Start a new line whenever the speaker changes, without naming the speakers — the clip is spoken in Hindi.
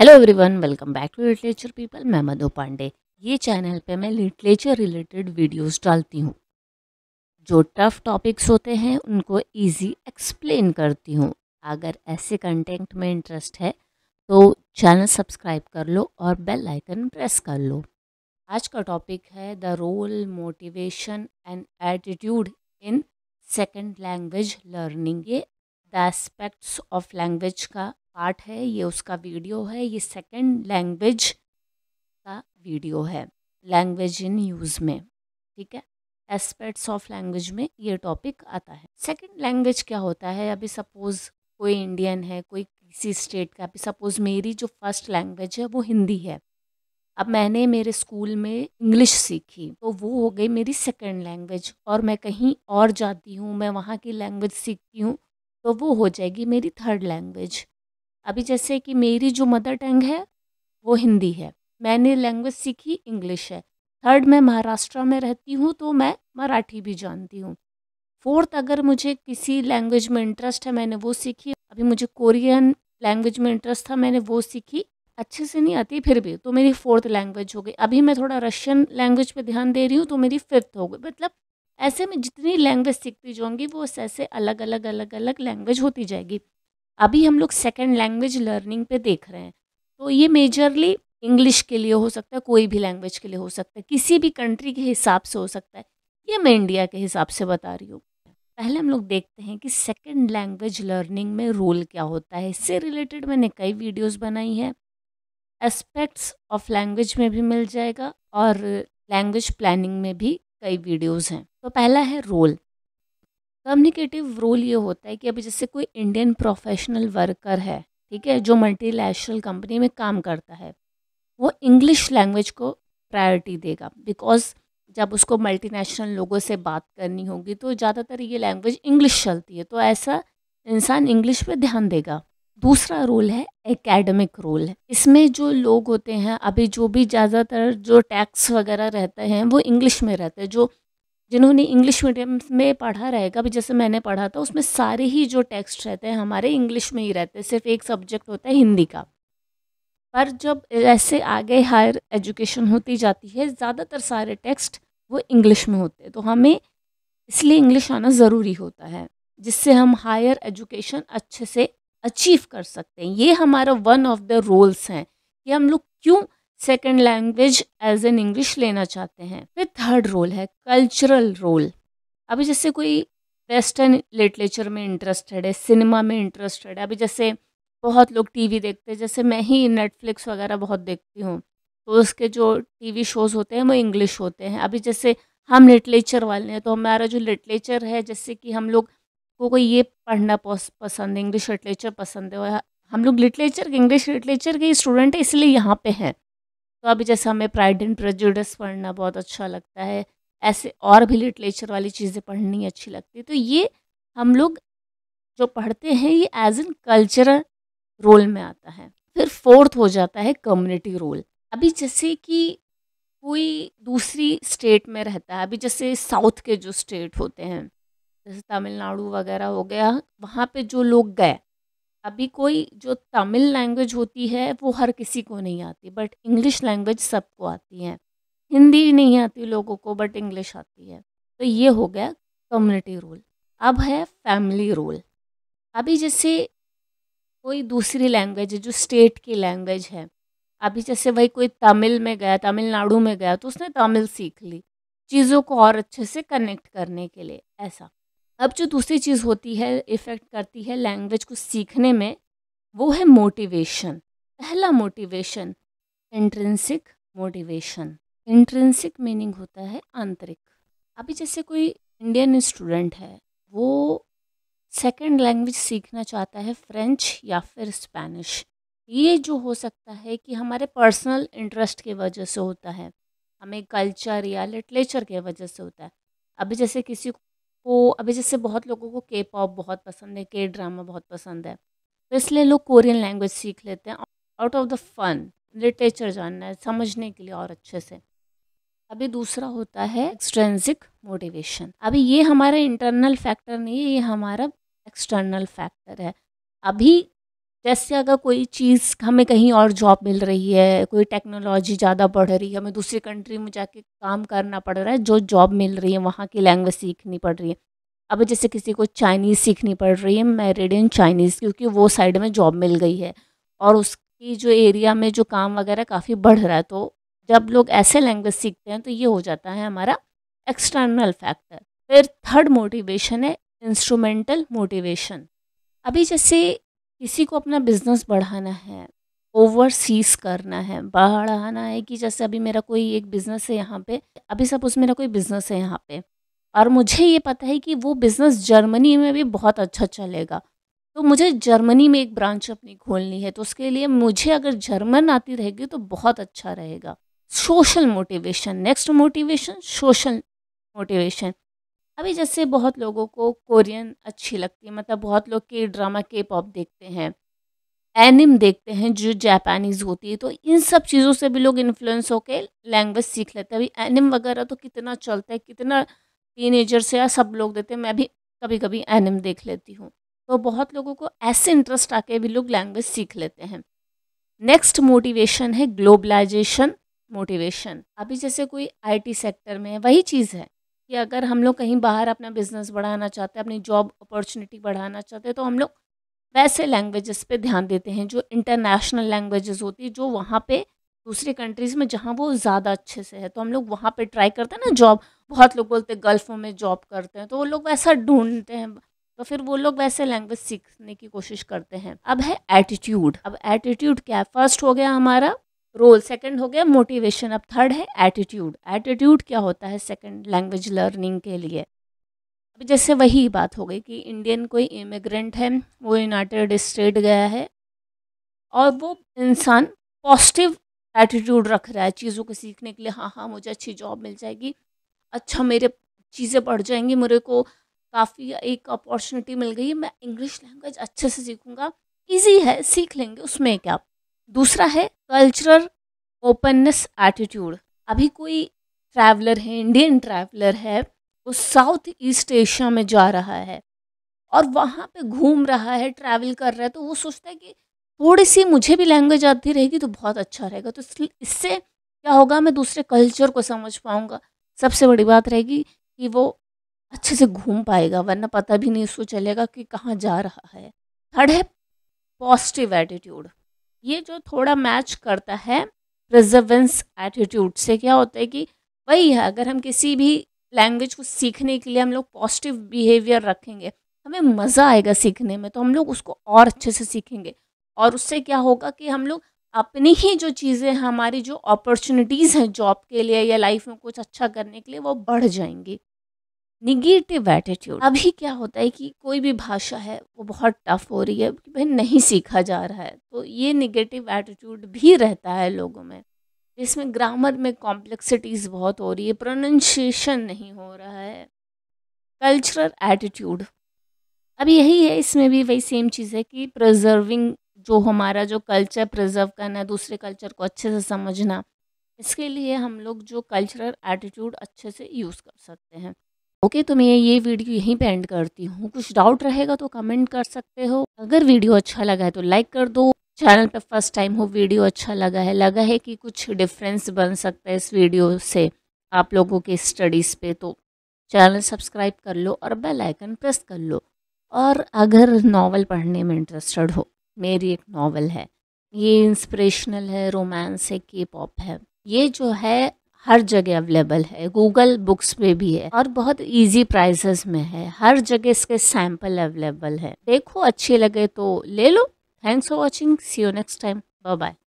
hello everyone welcome back to literature people मैं मधु पांडे ये चैनल पे मैं लिटरेचर रिलेटेड वीडियोस डालती हूँ जो टफ टॉपिक्स होते हैं उनको इजी एक्सप्लेन करती हूँ अगर ऐसे कंटेंट में इंटरेस्ट है तो चैनल सब्सक्राइब कर लो और बेल आइकन प्रेस कर लो आज का टॉपिक है the role motivation and attitude in second language learning ये द एस्पेक्ट्स ऑफ लैंग्वेज का पार्ट है ये उसका वीडियो है ये सेकंड लैंग्वेज का वीडियो है लैंग्वेज इन यूज़ में ठीक है एस्पेक्ट्स ऑफ लैंग्वेज में ये टॉपिक आता है सेकंड लैंग्वेज क्या होता है अभी सपोज़ कोई इंडियन है कोई किसी स्टेट का अभी सपोज़ मेरी जो फर्स्ट लैंग्वेज है वो हिंदी है अब मैंने मेरे स्कूल में इंग्लिश सीखी तो वो हो गई मेरी सेकंड लैंग्वेज और मैं कहीं और जाती हूँ मैं वहाँ की लैंग्वेज सीखती हूँ तो वो हो जाएगी मेरी थर्ड लैंग्वेज अभी जैसे कि मेरी जो मदर टंग है वो हिंदी है मैंने लैंग्वेज सीखी इंग्लिश है थर्ड मैं महाराष्ट्र में रहती हूँ तो मैं मराठी भी जानती हूँ फोर्थ अगर मुझे किसी लैंग्वेज में इंटरेस्ट है मैंने वो सीखी अभी मुझे कोरियन लैंग्वेज में इंटरेस्ट था मैंने वो सीखी अच्छे से नहीं आती फिर भी तो मेरी फोर्थ लैंग्वेज हो गई अभी मैं थोड़ा रशियन लैंग्वेज पे ध्यान दे रही हूँ तो मेरी फिफ्थ हो गई मतलब ऐसे में जितनी लैंग्वेज सीखती जाऊँगी वो ऐसे अलग अलग अलग अलग लैंग्वेज होती जाएगी अभी हम लोग सेकेंड लैंग्वेज लर्निंग पे देख रहे हैं तो ये मेजरली इंग्लिश के लिए हो सकता है कोई भी लैंग्वेज के लिए हो सकता है किसी भी कंट्री के हिसाब से हो सकता है ये मैं इंडिया के हिसाब से बता रही हूँ पहले हम लोग देखते हैं कि सेकेंड लैंग्वेज लर्निंग में रोल क्या होता है इससे रिलेटेड मैंने कई वीडियोस बनाई हैं एस्पेक्ट्स ऑफ लैंग्वेज में भी मिल जाएगा और लैंग्वेज प्लानिंग में भी कई वीडियोस हैं तो पहला है रोल कम्युनिकेटिव रोल ये होता है कि अभी जैसे कोई इंडियन प्रोफेशनल वर्कर है ठीक है जो मल्टीनेशनल कंपनी में काम करता है वो इंग्लिश लैंग्वेज को प्रायोरिटी देगा बिकॉज जब उसको मल्टीनेशनल लोगों से बात करनी होगी तो ज़्यादातर ये लैंग्वेज इंग्लिश चलती है तो ऐसा इंसान इंग्लिश पे ध्यान देगा दूसरा रोल है एकेडमिक रोल इसमें जो लोग होते हैं अभी जो भी ज़्यादातर जो टैक्स वगैरह रहते हैं वो इंग्लिश में रहते हैं जो जिन्होंने इंग्लिश मीडियम में पढ़ा रहेगा भी जैसे मैंने पढ़ा था उसमें सारे ही जो टेक्स्ट रहते हैं हमारे इंग्लिश में ही रहते हैं सिर्फ एक सब्जेक्ट होता है हिंदी का पर जब ऐसे आगे हायर एजुकेशन होती जाती है ज़्यादातर सारे टेक्स्ट वो इंग्लिश में होते हैं तो हमें इसलिए इंग्लिश आना ज़रूरी होता है जिससे हम हायर एजुकेशन अच्छे से अचीव कर सकते हैं ये हमारा वन ऑफ द रोल्स हैं कि हम लोग क्यों second language as an English लेना चाहते हैं फिर थर्ड रोल है कल्चरल रोल अभी जैसे कोई वेस्टर्न लिटरेचर में इंटरेस्टेड है सिनेमा में इंटरेस्टेड है अभी जैसे बहुत लोग टीवी देखते हैं जैसे मैं ही नेटफ्लिक्स वगैरह बहुत देखती हूँ तो उसके जो टीवी शोज़ होते हैं वो इंग्लिश होते हैं अभी जैसे हम लिटरेचर वाले हैं तो हमारा जो लिटरेचर है जैसे कि हम लोग को कोई ये पढ़ना पसंद है इंग्लिश लिटरेचर पसंद है हम लोग लिटरेचर के इंग्लिश लिटरेचर के स्टूडेंट है इसलिए यहाँ पे हैं तो अभी जैसे हमें प्राइड एंड प्रजुडस पढ़ना बहुत अच्छा लगता है ऐसे और भी लिटरेचर वाली चीज़ें पढ़नी अच्छी लगती है तो ये हम लोग जो पढ़ते हैं ये एज एन कल्चरल रोल में आता है फिर फोर्थ हो जाता है कम्युनिटी रोल अभी जैसे कि कोई दूसरी स्टेट में रहता है अभी जैसे साउथ के जो स्टेट होते हैं जैसे तमिलनाडु वगैरह हो गया वहाँ पे जो लोग गए अभी कोई जो तमिल लैंग्वेज होती है वो हर किसी को नहीं आती बट इंग्लिश लैंग्वेज सबको आती है हिंदी नहीं आती लोगों को बट इंग्लिश आती है तो ये हो गया कम्युनिटी रूल अब है फैमिली रूल अभी जैसे कोई दूसरी लैंग्वेज है जो स्टेट की लैंग्वेज है अभी जैसे वही कोई तमिल में गया तमिलनाडु में गया तो उसने तमिल सीख ली चीज़ों को और अच्छे से कनेक्ट करने के लिए ऐसा अब जो दूसरी चीज़ होती है इफ़ेक्ट करती है लैंग्वेज को सीखने में वो है मोटिवेशन पहला motivation intrinsic motivation intrinsic meaning होता है आंतरिक अभी जैसे कोई इंडियन स्टूडेंट है वो सेकंड लैंग्वेज सीखना चाहता है फ्रेंच या फिर स्पेनिश ये जो हो सकता है कि हमारे पर्सनल इंटरेस्ट के वजह से होता है हमें कल्चर या लिटरेचर के वजह से होता है अभी जैसे किसी को तो अभी जैसे बहुत लोगों को के पॉप बहुत पसंद है के ड्रामा बहुत पसंद है तो इसलिए लोग कोरियन लैंग्वेज सीख लेते हैं out of the fun literature जानना है समझने के लिए और अच्छे से अभी दूसरा होता है एक्सट्रेंसिक मोटिवेशन अभी ये हमारा इंटरनल फैक्टर नहीं है ये हमारा एक्सटर्नल फैक्टर है अभी जैसे अगर कोई चीज़ हमें कहीं और जॉब मिल रही है कोई टेक्नोलॉजी ज़्यादा बढ़ रही है हमें दूसरी कंट्री में जाके काम करना पड़ रहा है जो जॉब मिल रही है वहाँ की लैंग्वेज सीखनी पड़ रही है अब जैसे किसी को चाइनीज़ सीखनी पड़ रही है मैरिड इन चाइनीज़ क्योंकि वो साइड में जॉब मिल गई है और उसकी जो एरिया में जो काम वगैरह काफ़ी बढ़ रहा है तो जब लोग ऐसे लैंग्वेज सीखते हैं तो ये हो जाता है हमारा एक्सटर्नल फैक्टर फिर थर्ड मोटिवेशन है इंस्ट्रूमेंटल मोटिवेशन अभी जैसे किसी को अपना बिज़नेस बढ़ाना है ओवरसीज करना है बढ़ाना है कि जैसे अभी मेरा कोई एक बिज़नेस है यहाँ पे अभी सपोज मेरा कोई बिज़नेस है यहाँ पे और मुझे ये पता है कि वो बिज़नेस जर्मनी में भी बहुत अच्छा चलेगा तो मुझे जर्मनी में एक ब्रांच अपनी खोलनी है तो उसके लिए मुझे अगर जर्मन आती रहेगी तो बहुत अच्छा रहेगा social motivation next motivation social motivation अभी जैसे बहुत लोगों को कोरियन अच्छी लगती है मतलब बहुत लोग के ड्रामा के पॉप देखते हैं एनिम देखते हैं जो जापानीज़ होती है तो इन सब चीज़ों से भी लोग इन्फ्लुएंस होकर लैंग्वेज सीख लेते हैं अभी एनिम वगैरह तो कितना चलता है कितना टीन से या सब लोग देते हैं मैं भी कभी कभी एनिम देख लेती हूँ तो बहुत लोगों को ऐसे इंटरेस्ट आके भी लोग लैंग्वेज सीख लेते हैं नेक्स्ट मोटिवेशन है ग्लोबलाइजेशन मोटिवेशन अभी जैसे कोई आईटी सेक्टर में है वही चीज़ है कि अगर हम लोग कहीं बाहर अपना बिज़नेस बढ़ाना चाहते हैं अपनी जॉब अपॉर्चुनिटी बढ़ाना चाहते हैं तो हम लोग वैसे लैंग्वेजेस पे ध्यान देते हैं जो इंटरनेशनल लैंग्वेजेस होती है जो वहाँ पे दूसरी कंट्रीज़ में जहाँ वो ज़्यादा अच्छे से है तो हम लोग वहाँ पे ट्राई करते हैं ना जॉब बहुत लोग बोलते हैं गल्फ़ों में जॉब करते हैं तो वो लोग वैसा ढूंढते हैं तो फिर वो लोग वैसे लैंग्वेज सीखने की कोशिश करते हैं अब है एटीट्यूड अब एटीट्यूड क्या है फर्स्ट हो गया हमारा रोल सेकंड हो गया मोटिवेशन अब थर्ड है एटीट्यूड एटीट्यूड क्या होता है सेकंड लैंग्वेज लर्निंग के लिए अब जैसे वही बात हो गई कि इंडियन कोई इमिग्रेंट है वो यूनाइटेड स्टेट गया है और वो इंसान पॉजिटिव एटीट्यूड रख रहा है चीज़ों को सीखने के लिए हाँ हाँ मुझे अच्छी जॉब मिल जाएगी अच्छा मेरे चीज़ें बढ़ जाएंगी मेरे को काफ़ी एक अपॉर्चुनिटी मिल गई मैं इंग्लिश लैंग्वेज अच्छे से सीखूँगा ईजी है सीख लेंगे उसमें क्या दूसरा है कल्चरल ओपननेस एटीट्यूड अभी कोई ट्रैवलर है इंडियन ट्रैवलर है वो साउथ ईस्ट एशिया में जा रहा है और वहाँ पे घूम रहा है ट्रैवल कर रहा है तो वो सोचता है कि थोड़ी सी मुझे भी लैंग्वेज आती रहेगी तो बहुत अच्छा रहेगा तो इससे क्या होगा मैं दूसरे कल्चर को समझ पाऊँगा सबसे बड़ी बात रहेगी कि वो अच्छे से घूम पाएगा वरना पता भी नहीं उसको चलेगा कि कहाँ जा रहा है थर्ड है पॉजिटिव एटीट्यूड ये जो थोड़ा मैच करता है प्रिजर्वेंस एटीट्यूड से क्या होता है कि वही है अगर हम किसी भी लैंग्वेज को सीखने के लिए हम लोग पॉजिटिव बिहेवियर रखेंगे हमें मज़ा आएगा सीखने में तो हम लोग उसको और अच्छे से सीखेंगे और उससे क्या होगा कि हम लोग अपनी ही जो चीज़ें हमारी जो अपॉर्चुनिटीज़ हैं जॉब के लिए या लाइफ में कुछ अच्छा करने के लिए वो बढ़ जाएंगी निगेटिव एटीट्यूड अभी क्या होता है कि कोई भी भाषा है वो बहुत टफ हो रही है कि भाई नहीं सीखा जा रहा है तो ये निगेटिव एटीट्यूड भी रहता है लोगों में जिसमें ग्रामर में कॉम्प्लेक्सिटीज़ बहुत हो रही है प्रोनाउंसिएशन नहीं हो रहा है कल्चरल एटीट्यूड अब यही है इसमें भी वही सेम चीज़ है कि प्रिजर्विंग जो हमारा जो कल्चर प्रिजर्व करना है दूसरे कल्चर को अच्छे से समझना इसके लिए हम लोग जो कल्चरल एटीट्यूड अच्छे से यूज़ कर सकते हैं ओके तो मैं ये वीडियो यहीं पे एंड करती हूँ कुछ डाउट रहेगा तो कमेंट कर सकते हो अगर वीडियो अच्छा लगा है तो लाइक कर दो चैनल पे फर्स्ट टाइम हो वीडियो अच्छा लगा है लगा है कि कुछ डिफरेंस बन सकता है इस वीडियो से आप लोगों के स्टडीज़ पे तो चैनल सब्सक्राइब कर लो और बेल आइकन प्रेस कर लो और अगर नावल पढ़ने में इंटरेस्टेड हो मेरी एक नावल है ये इंस्पिरेशनल है रोमांस है के पॉप है ये जो है हर जगह अवेलेबल है गूगल बुक्स में भी है और बहुत इजी प्राइसेस में है हर जगह इसके सैंपल अवेलेबल है देखो अच्छे लगे तो ले लो thanks for watching see you next time bye